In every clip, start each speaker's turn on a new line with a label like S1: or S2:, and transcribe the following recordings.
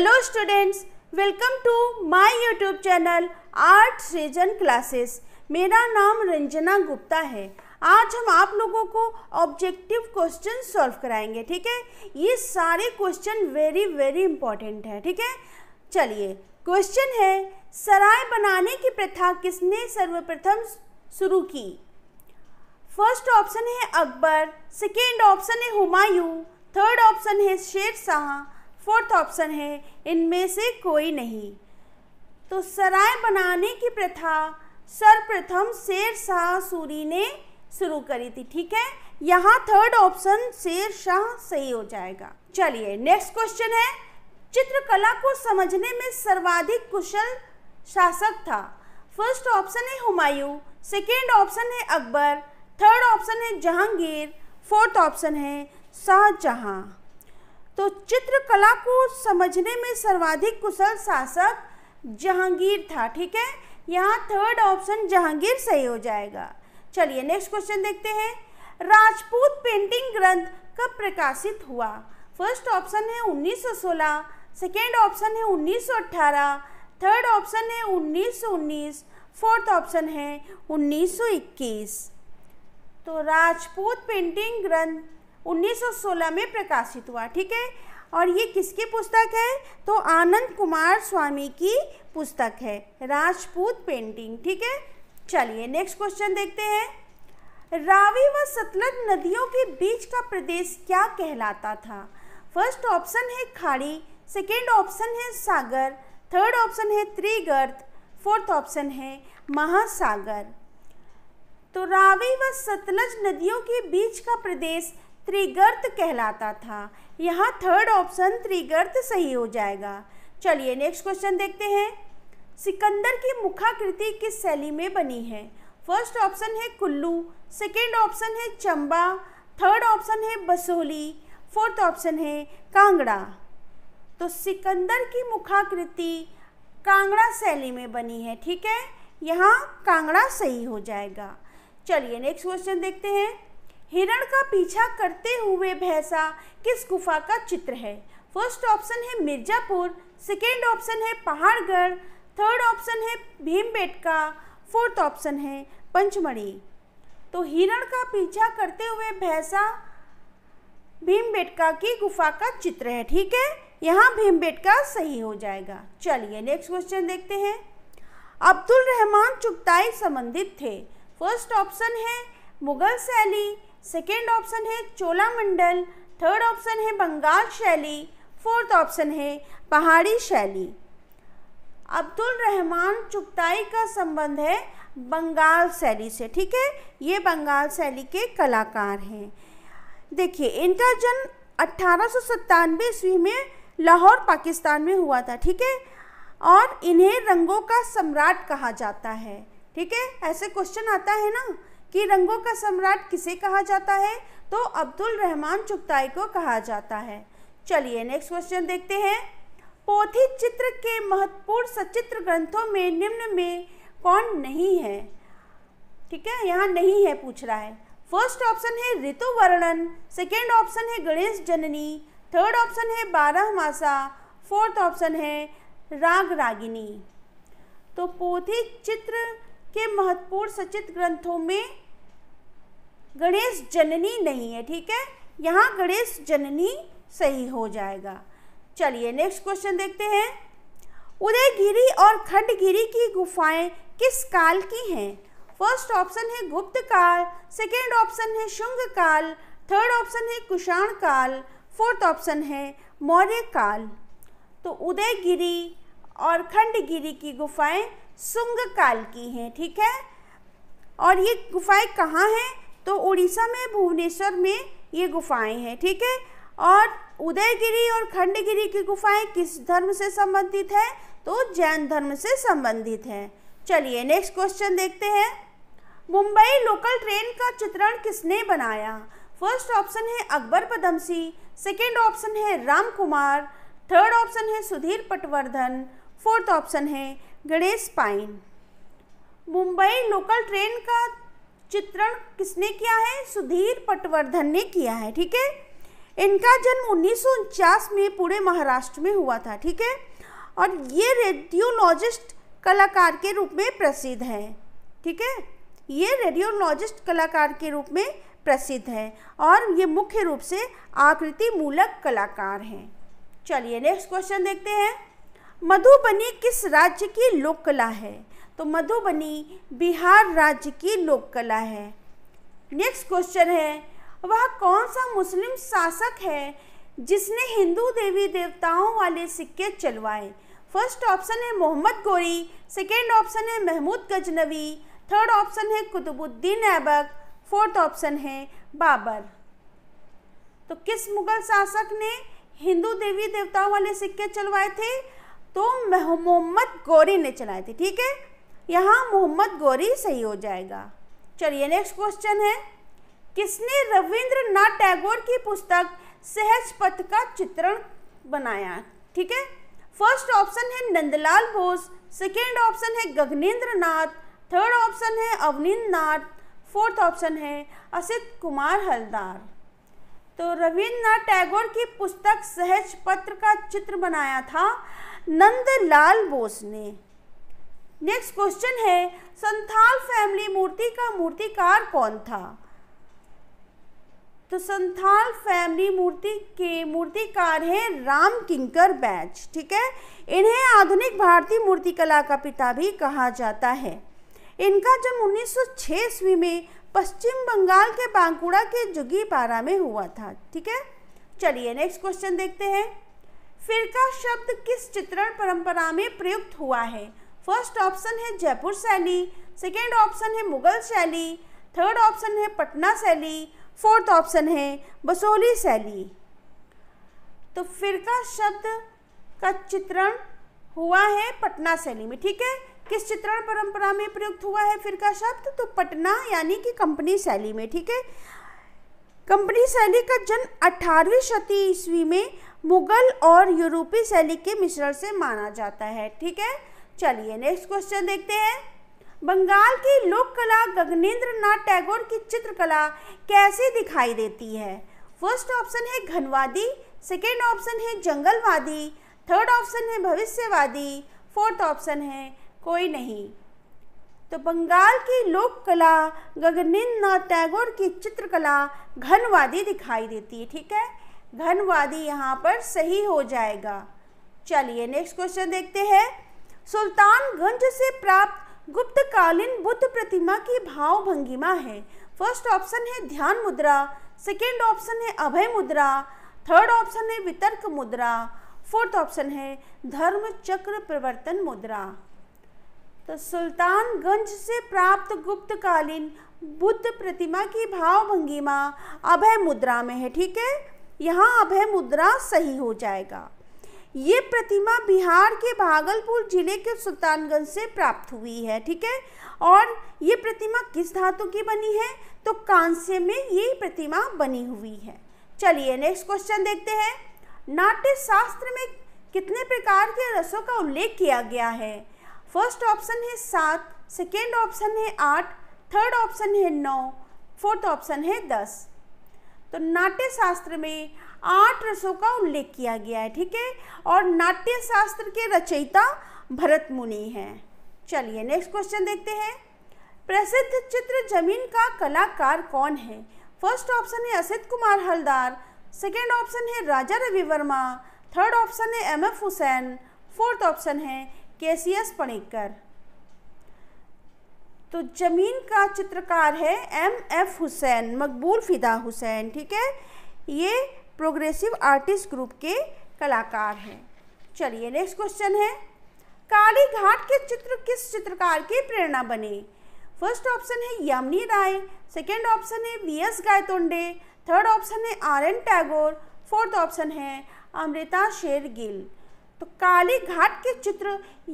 S1: Hello students welcome to my YouTube channel art region classes मेरा नाम रंजना गुप्ता है आज हम आप लोगों को ऑब्जेक्टिव क्वेश्चन सॉल्व कराएंगे ठीक है ये सारे क्वेश्चन वेरी वेरी इंपॉर्टेंट है ठीक है चलिए क्वेश्चन है सराय बनाने की प्रथा किसने सर्वप्रथम शुरू की फर्स्ट ऑप्शन है अकबर सेकेंड ऑप्शन है हुमायूं थर्ड ऑप्शन है शेर शाह फोर्थ ऑप्शन है इनमें से कोई नहीं तो सराय बनाने की प्रथा सर्वप्रथम शेर शाह सूरी ने शुरू करी थी ठीक है यहाँ थर्ड ऑप्शन शेर शाह सही हो जाएगा चलिए नेक्स्ट क्वेश्चन है चित्रकला को समझने में सर्वाधिक कुशल शासक था फर्स्ट ऑप्शन है हुमायूं सेकेंड ऑप्शन है अकबर थर्ड ऑप्शन है जहांगीर फोर्थ ऑप्शन है शाहजहाँ तो चित्रकला को समझने में सर्वाधिक कुशल शासक जहांगीर था ठीक है यहाँ थर्ड ऑप्शन जहांगीर सही हो जाएगा चलिए नेक्स्ट क्वेश्चन देखते हैं राजपूत पेंटिंग ग्रंथ कब प्रकाशित हुआ फर्स्ट ऑप्शन है 1916, सेकेंड ऑप्शन है 1918, थर्ड ऑप्शन है 1919, फोर्थ ऑप्शन है 1921। तो राजपूत पेंटिंग ग्रंथ 1916 में प्रकाशित हुआ ठीक है और ये किसकी पुस्तक है तो आनंद कुमार स्वामी की पुस्तक है राजपूत पेंटिंग ठीक है चलिए नेक्स्ट क्वेश्चन देखते हैं रावी व सतलज नदियों के बीच का प्रदेश क्या कहलाता था फर्स्ट ऑप्शन है खाड़ी सेकेंड ऑप्शन है सागर थर्ड ऑप्शन है त्रिगर्त फोर्थ ऑप्शन है महासागर तो रावी व सतलज नदियों के बीच का प्रदेश त्रिगर्त कहलाता था यहाँ थर्ड ऑप्शन त्रिगर्त सही हो जाएगा चलिए नेक्स्ट क्वेश्चन देखते हैं सिकंदर की मुखाकृति किस शैली में बनी है फर्स्ट ऑप्शन है कुल्लू सेकेंड ऑप्शन है चंबा थर्ड ऑप्शन है बसोली फोर्थ ऑप्शन है कांगड़ा तो सिकंदर की मुखाकृति कांगड़ा शैली में बनी है ठीक है यहाँ कांगड़ा सही हो जाएगा चलिए नेक्स्ट क्वेश्चन देखते हैं हिरण का पीछा करते हुए भैंसा किस गुफा का चित्र है फर्स्ट ऑप्शन है मिर्ज़ापुर सेकेंड ऑप्शन है पहाड़गढ़ थर्ड ऑप्शन है बेटका फोर्थ ऑप्शन है पंचमढ़ी तो हिरण का पीछा करते हुए भैंसा भीमबेटका की गुफा का चित्र है ठीक है यहाँ भीमबेटका सही हो जाएगा चलिए नेक्स्ट क्वेश्चन देखते हैं अब्दुल रहमान चुगताई संबंधित थे फर्स्ट ऑप्शन है मुगल शैली सेकेंड ऑप्शन है चोलामंडल थर्ड ऑप्शन है बंगाल शैली फोर्थ ऑप्शन है पहाड़ी शैली अब्दुल रहमान चुगताई का संबंध है बंगाल शैली से ठीक है ये बंगाल शैली के कलाकार हैं देखिए इनका जन्म अट्ठारह ईस्वी में लाहौर पाकिस्तान में हुआ था ठीक है और इन्हें रंगों का सम्राट कहा जाता है ठीक है ऐसे क्वेश्चन आता है ना कि रंगों का सम्राट किसे कहा जाता है तो अब्दुल रहमान चुगताई को कहा जाता है चलिए नेक्स्ट क्वेश्चन देखते हैं पोथी चित्र के महत्वपूर्ण सचित्र ग्रंथों में निम्न में कौन नहीं है ठीक है यहाँ नहीं है पूछ रहा है फर्स्ट ऑप्शन है ऋतु वर्णन सेकेंड ऑप्शन है गणेश जननी थर्ड ऑप्शन है बारह मासा फोर्थ ऑप्शन है राग रागिनी तो पोथी चित्र के महत्वपूर्ण सचित्र ग्रंथों में गणेश जननी नहीं है ठीक है यहाँ गणेश जननी सही हो जाएगा चलिए नेक्स्ट क्वेश्चन देखते हैं उदयगिरी और खंडगिरी की गुफाएं किस काल की हैं फर्स्ट ऑप्शन है गुप्त काल सेकेंड ऑप्शन है शुंग काल थर्ड ऑप्शन है कुषाण काल फोर्थ ऑप्शन है मौर्य काल तो उदयगिरी और खंडगिरी की गुफाएं शुंग काल की हैं ठीक है और ये गुफाएं कहाँ हैं तो उड़ीसा में भुवनेश्वर में ये गुफाएं हैं ठीक है और उदयगिरी और खंडगिरी की गुफाएं किस धर्म से संबंधित हैं तो जैन धर्म से संबंधित हैं चलिए नेक्स्ट क्वेश्चन देखते हैं मुंबई लोकल ट्रेन का चित्रण किसने बनाया फर्स्ट ऑप्शन है अकबर पदमसी सेकेंड ऑप्शन है राम कुमार थर्ड ऑप्शन है सुधीर पटवर्धन फोर्थ ऑप्शन है गणेश पाइन मुंबई लोकल ट्रेन का चित्रण किसने किया है सुधीर पटवर्धन ने किया है ठीक है इनका जन्म उन्नीस में पूरे महाराष्ट्र में हुआ था ठीक है और ये रेडियोलॉजिस्ट कलाकार के रूप में प्रसिद्ध है ठीक है ये रेडियोलॉजिस्ट कलाकार के रूप में प्रसिद्ध है और ये मुख्य रूप से आकृति मूलक कलाकार हैं चलिए नेक्स्ट क्वेश्चन देखते हैं मधुबनी किस राज्य की लोक कला है तो मधुबनी बिहार राज्य की लोक कला है नेक्स्ट क्वेश्चन है वह कौन सा मुस्लिम शासक है जिसने हिंदू देवी देवताओं वाले सिक्के चलवाए फर्स्ट ऑप्शन है मोहम्मद गोरी सेकेंड ऑप्शन है महमूद गजनवी थर्ड ऑप्शन है कुतुबुद्दीन ऐबक फोर्थ ऑप्शन है बाबर तो किस मुगल शासक ने हिंदू देवी देवताओं वाले सिक्के चलवाए थे तो मोहम्मद गौरी ने चलाए थे ठीक है यहाँ मोहम्मद गौरी सही हो जाएगा चलिए नेक्स्ट क्वेश्चन है किसने रविंद्रनाथ टैगोर की पुस्तक सहज पथ का चित्रण बनाया ठीक है फर्स्ट ऑप्शन है नंदलाल बोस सेकेंड ऑप्शन है गगनेन्द्र नाथ थर्ड ऑप्शन है अवनिंद नाथ फोर्थ ऑप्शन है असित कुमार हलदार तो रविन्द्रनाथ टैगोर की पुस्तक सहज पत्र का चित्र बनाया था नंदलाल बोस ने नेक्स्ट क्वेश्चन है संथाल फैमिली मूर्ति का मूर्तिकार कौन था तो संथाल फैमिली मूर्ति के मूर्तिकार हैं राम किंकर बैच ठीक है इन्हें आधुनिक भारतीय मूर्तिकला का पिता भी कहा जाता है इनका जन्म उन्नीस सौ ईस्वी में पश्चिम बंगाल के बांकुड़ा के जुगी पारा में हुआ था ठीक है चलिए नेक्स्ट क्वेश्चन देखते हैं फिरका शब्द किस चित्रण परंपरा में प्रयुक्त हुआ है फर्स्ट ऑप्शन है जयपुर शैली सेकेंड ऑप्शन है मुगल शैली थर्ड ऑप्शन है पटना शैली फोर्थ ऑप्शन है बसोली शैली तो फिरका शब्द का चित्रण हुआ है पटना शैली में ठीक है किस चित्रण परंपरा में प्रयुक्त हुआ है फिरका शब्द तो पटना यानी कि कंपनी शैली में ठीक है कंपनी शैली का जन्म अठारहवीं शती ईस्वी में मुगल और यूरोपीय शैली के मिश्रण से माना जाता है ठीक है चलिए नेक्स्ट क्वेश्चन देखते हैं बंगाल की लोक कला गगनेन्द्र नाथ टैगोर की चित्रकला कैसे दिखाई देती है फर्स्ट ऑप्शन है घनवादी सेकेंड ऑप्शन है जंगलवादी थर्ड ऑप्शन है भविष्यवादी फोर्थ ऑप्शन है कोई नहीं तो बंगाल की लोक कला गगनेन्द्र नाथ टैगोर की चित्रकला घनवादी दिखाई देती है ठीक है घनवादी यहाँ पर सही हो जाएगा चलिए नेक्स्ट क्वेश्चन देखते हैं सुल्तानगंज से प्राप्त गुप्तकालीन बुद्ध प्रतिमा की भाव भंगिमा है फर्स्ट ऑप्शन है ध्यान मुद्रा सेकेंड ऑप्शन है अभय मुद्रा थर्ड ऑप्शन है वितर्क मुद्रा फोर्थ ऑप्शन है धर्म चक्र प्रवर्तन मुद्रा तो सुल्तानगंज से प्राप्त गुप्तकालीन बुद्ध प्रतिमा की भाव भंगिमा अभय मुद्रा में है ठीक है यहाँ अभय मुद्रा सही हो जाएगा ये प्रतिमा बिहार के भागलपुर जिले के सुल्तानगंज से प्राप्त हुई है ठीक है और ये प्रतिमा किस धातु की बनी है तो कांस्य में ये प्रतिमा बनी हुई है चलिए नेक्स्ट क्वेश्चन देखते हैं नाट्य शास्त्र में कितने प्रकार के रसों का उल्लेख किया गया है फर्स्ट ऑप्शन है सात सेकेंड ऑप्शन है आठ थर्ड ऑप्शन है नौ फोर्थ ऑप्शन है दस तो नाट्य शास्त्र में आठ रसों का उल्लेख किया गया है ठीक है और नाट्य शास्त्र के रचयिता भरत मुनि हैं चलिए नेक्स्ट क्वेश्चन देखते हैं प्रसिद्ध चित्र जमीन का कलाकार कौन है फर्स्ट ऑप्शन है असित कुमार हलदार सेकेंड ऑप्शन है राजा रवि वर्मा थर्ड ऑप्शन है M F Husain fourth option है के सी एस पणिकर तो जमीन का चित्रकार है एम एफ हुसैन मकबूल फिदा हुसैन ठीक है ये प्रोग्रेसिव आर्टिस्ट ग्रुप के कलाकार हैं चलिए नेक्स्ट क्वेश्चन है काली घाट के चित्र किस चित्रकार की प्रेरणा बने फर्स्ट ऑप्शन है यमनी राय सेकेंड ऑप्शन है V S Gaitonde third option है R N Tagore fourth option है अमृता शेर गिल तो काली घाट के चित्र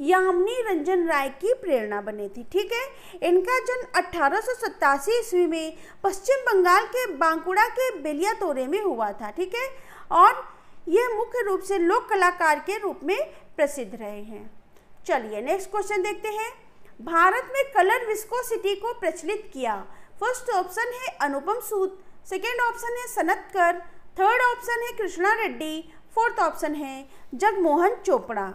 S1: यामिनी रंजन राय की प्रेरणा बनी थी ठीक है इनका जन्म अठारह ईस्वी में पश्चिम बंगाल के बांकुड़ा के बेलिया तोरे में हुआ था ठीक है और यह मुख्य रूप से लोक कलाकार के रूप में प्रसिद्ध रहे हैं चलिए नेक्स्ट क्वेश्चन देखते हैं भारत में कलर विस्कोसिटी को प्रचलित किया फर्स्ट ऑप्शन है अनुपम सूद सेकेंड ऑप्शन है सनतकर थर्ड ऑप्शन है कृष्णा रेड्डी फोर्थ ऑप्शन है जगमोहन चोपड़ा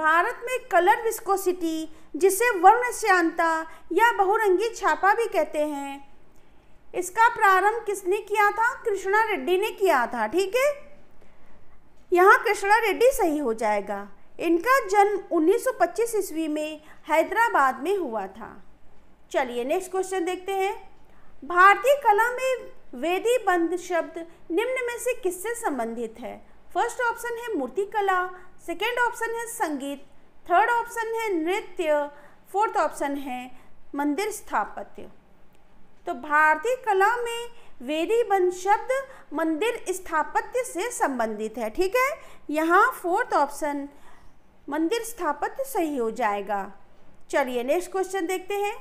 S1: भारत में कलर विस्कोसिटी जिसे वर्ण श्यांता या बहुरंगी छापा भी कहते हैं इसका प्रारंभ किसने किया था कृष्णा रेड्डी ने किया था ठीक है यहाँ कृष्णा रेड्डी सही हो जाएगा इनका जन्म 1925 ईस्वी में हैदराबाद में हुआ था चलिए नेक्स्ट क्वेश्चन देखते हैं भारतीय कला में वेदी बंद शब्द निम्न में से किससे संबंधित है फर्स्ट ऑप्शन है मूर्ति कला सेकेंड ऑप्शन है संगीत थर्ड ऑप्शन है नृत्य फोर्थ ऑप्शन है मंदिर स्थापत्य तो भारतीय कला में वेदी बंद शब्द मंदिर स्थापत्य से संबंधित है ठीक है यहाँ फोर्थ ऑप्शन मंदिर स्थापत्य सही हो जाएगा चलिए नेक्स्ट क्वेश्चन देखते हैं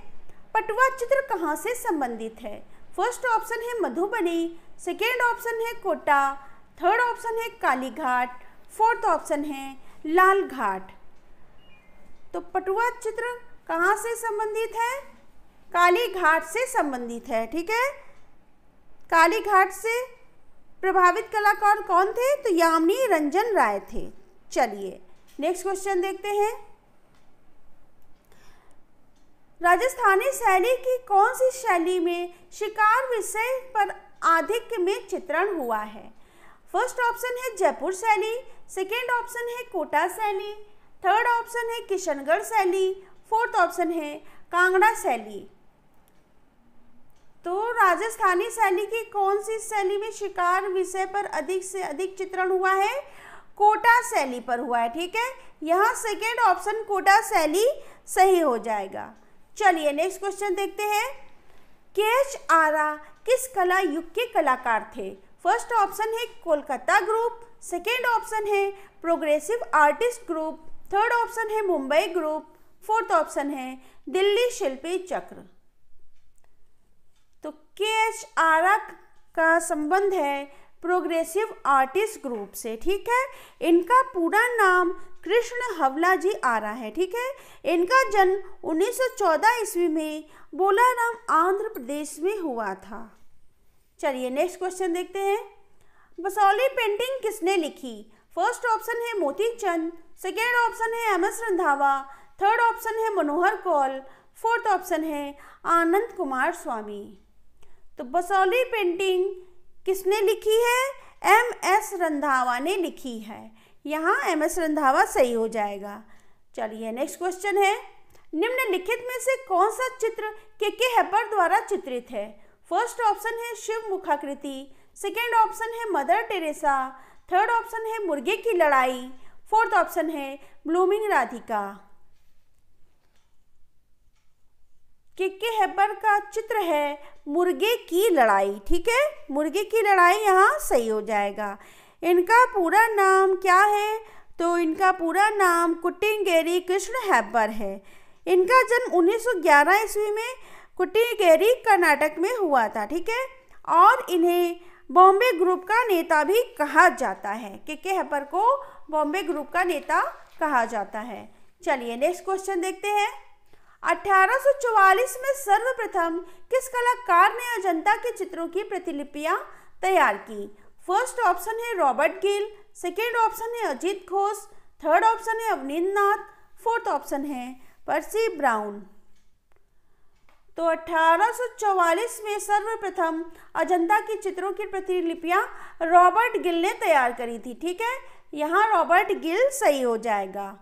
S1: पटुआ चित्र कहाँ से संबंधित है फर्स्ट ऑप्शन है मधुबनी सेकेंड ऑप्शन है कोटा थर्ड ऑप्शन है कालीघाट फोर्थ ऑप्शन है लाल घाट तो पटुआ चित्र कहाँ से संबंधित है काली घाट से संबंधित है ठीक है काली घाट से प्रभावित कलाकार कौन थे तो यामिनी रंजन राय थे चलिए नेक्स्ट क्वेश्चन देखते हैं राजस्थानी शैली की कौन सी शैली में शिकार विषय पर आधिक्य में चित्रण हुआ है फर्स्ट ऑप्शन है जयपुर शैली सेकेंड ऑप्शन है कोटा शैली थर्ड ऑप्शन है किशनगढ़ शैली फोर्थ ऑप्शन है कांगड़ा शैली तो राजस्थानी शैली की कौन सी शैली में शिकार विषय पर अधिक से अधिक चित्रण हुआ है कोटा शैली पर हुआ है ठीक है यहाँ सेकेंड ऑप्शन कोटा शैली सही हो जाएगा चलिए नेक्स्ट क्वेश्चन देखते हैं के एच आरा किस कला युग के कलाकार थे फर्स्ट ऑप्शन है कोलकाता ग्रुप सेकेंड ऑप्शन है progressive artist group third option है मुंबई ग्रुप फोर्थ ऑप्शन है दिल्ली शिल्पी चक्र तो के एच आरा का संबंध है प्रोग्रेसिव आर्टिस्ट ग्रुप से ठीक है इनका पूरा नाम कृष्ण हवला जी आ रहा है ठीक है इनका जन्म 1914 ईस्वी में बोलाराम आंध्र प्रदेश में हुआ था चलिए नेक्स्ट क्वेश्चन देखते हैं बसौली पेंटिंग किसने लिखी फर्स्ट ऑप्शन है मोती चंद सेकेंड ऑप्शन है M S Randhawa third option है मनोहर कौल फोर्थ ऑप्शन है आनंद कुमार स्वामी तो बसौली पेंटिंग किसने लिखी है एम एस रंधावा ने लिखी है यहाँ एम एस रंधावा सही हो जाएगा चलिए नेक्स्ट क्वेश्चन है निम्नलिखित में से कौन सा चित्र के के हेपर द्वारा चित्रित है फर्स्ट ऑप्शन है शिव मुखाकृति सेकेंड ऑप्शन है मदर टेरेसा थर्ड ऑप्शन है मुर्गे की लड़ाई फोर्थ ऑप्शन है ब्लूमिंग राधिका के के हेपर का चित्र है मुर्गे की लड़ाई ठीक है मुर्गे की लड़ाई यहाँ सही हो जाएगा इनका पूरा नाम क्या है तो इनका पूरा नाम कुटिंगेरी कृष्ण हैब्बर है इनका जन्म 1911 ईस्वी में कुटिंगेरी कर्नाटक में हुआ था ठीक है और इन्हें बॉम्बे ग्रुप का नेता भी कहा जाता है के के हैपर को बॉम्बे ग्रुप का नेता कहा जाता है चलिए नेक्स्ट क्वेश्चन देखते हैं 1844 में सर्वप्रथम किस कलाकार ने अजंता के चित्रों की प्रतिलिपियां तैयार की फर्स्ट ऑप्शन है रॉबर्ट गिल सेकेंड ऑप्शन है अजीत घोष थर्ड ऑप्शन है अवनींद्र नाथ फोर्थ ऑप्शन है परसी ब्राउन तो 1844 में सर्वप्रथम अजंता के चित्रों की प्रतिलिपियां रॉबर्ट गिल ने तैयार करी थी ठीक है यहाँ रॉबर्ट गिल सही हो जाएगा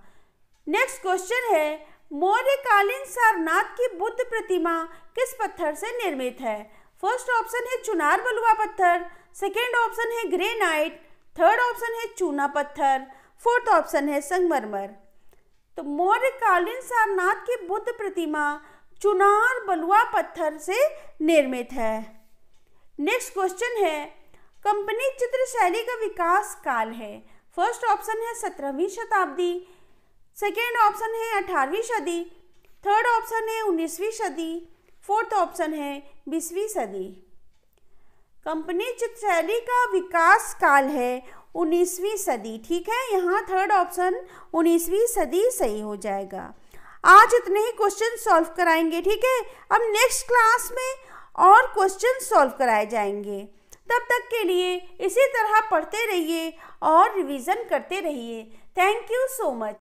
S1: नेक्स्ट क्वेश्चन है मौर्यकालीन सारनाथ की बुद्ध प्रतिमा किस पत्थर से निर्मित है फर्स्ट ऑप्शन है चुनार बलुआ पत्थर सेकेंड ऑप्शन है ग्रेनाइट थर्ड ऑप्शन है चूना पत्थर फोर्थ ऑप्शन है संगमरमर तो मौर्यकालीन सारनाथ की बुद्ध प्रतिमा चुनार बलुआ पत्थर से निर्मित है नेक्स्ट क्वेश्चन है कंपनी चित्रशैली का विकास काल है फर्स्ट ऑप्शन है सत्रहवीं शताब्दी सेकेंड ऑप्शन है अठारहवीं सदी थर्ड ऑप्शन है उन्नीसवीं सदी फोर्थ ऑप्शन है बीसवीं सदी कंपनी चित्रशैली का विकास काल है उन्नीसवीं सदी ठीक है यहाँ थर्ड ऑप्शन उन्नीसवीं सदी सही हो जाएगा आज इतने ही क्वेश्चन सॉल्व कराएंगे ठीक है अब नेक्स्ट क्लास में और क्वेश्चन सॉल्व कराए जाएंगे तब तक के लिए इसी तरह पढ़ते रहिए और रिवीजन करते रहिए थैंक यू सो मच